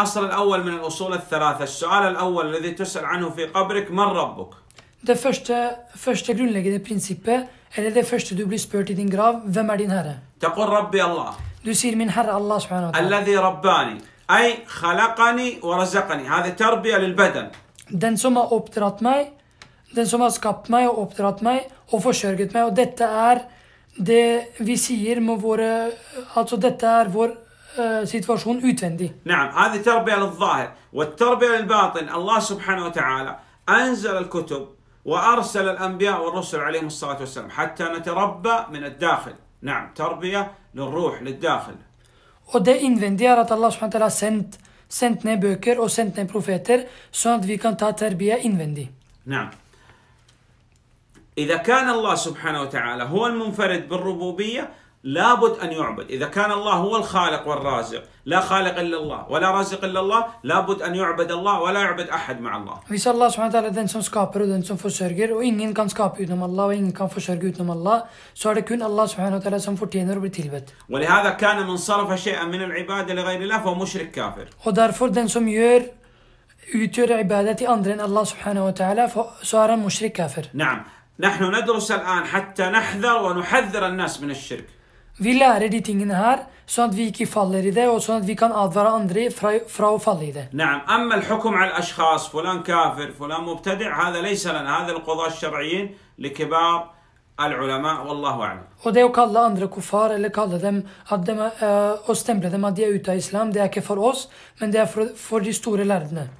الأصل الأول من الأصول الثلاثة السؤال الأول الذي تسأل عنه في قبرك من ربك؟ Det første, første grunnleggende prinsippet, eller det første du blir spurt i din grav, hvem er din herre? تقول ربي الله Du sier min herre Allah subhanahu wa ta'ala. الذي رباني أي خلقني ورزقني هذه تربية للبدن Den som har oppdratt meg, den som har skapt meg og oppdratt meg og forsørget meg, og dette er det vi sier med våre Altså, dette er vår آه، سيتفرشون اوتندي نعم هذه تربية للظاهر والتربية للباطن الله سبحانه وتعالى أنزل الكتب وأرسل الأنبياء والرسل عليهم الصلاة والسلام حتى نتربى من الداخل نعم تربية للروح للداخل Och det invändiga är att Allah subhanahu wa sänt, sänt ner böcker och sänt ner profeter så att vi kan ta terbiya invändig. نعم. إذا كان الله سبحانه وتعالى هو المنفرد بالربوبية لابد أن يعبد إذا كان الله هو الخالق والرازق لا خالق إلا الله ولا رازق إلا الله لابد أن يعبد الله ولا يعبد أحد مع الله Vi sa Allah subhanahu ta'ala den som skaper och den som försörjer och ingen kan skapa utom Allah och ingen kan försörja utom Allah så är det kun Allah subhanahu ta'ala som förtjänar att bli tillbedd. ولهذا كان من صرف شيئا من العبادة لغير الله فهو مشرك كافر. Och därför den som gör utgör ibadat till andra än Allah subhanahu ta'ala så är han mushrik kafir. نعم نحن ندرس الآن حتى نحذر ونحذر الناس من الشرك. Vi lærer de tingene her, sånn at vi ikke faller i det, og sånn at vi kan advare andre fra, fra å falle i det. Og det å kalle andre kuffar eller kalle dem at de, uh, eh, og stemple dem at de er ute av islam, det er ikke for oss, men det er for, for de store lærerne.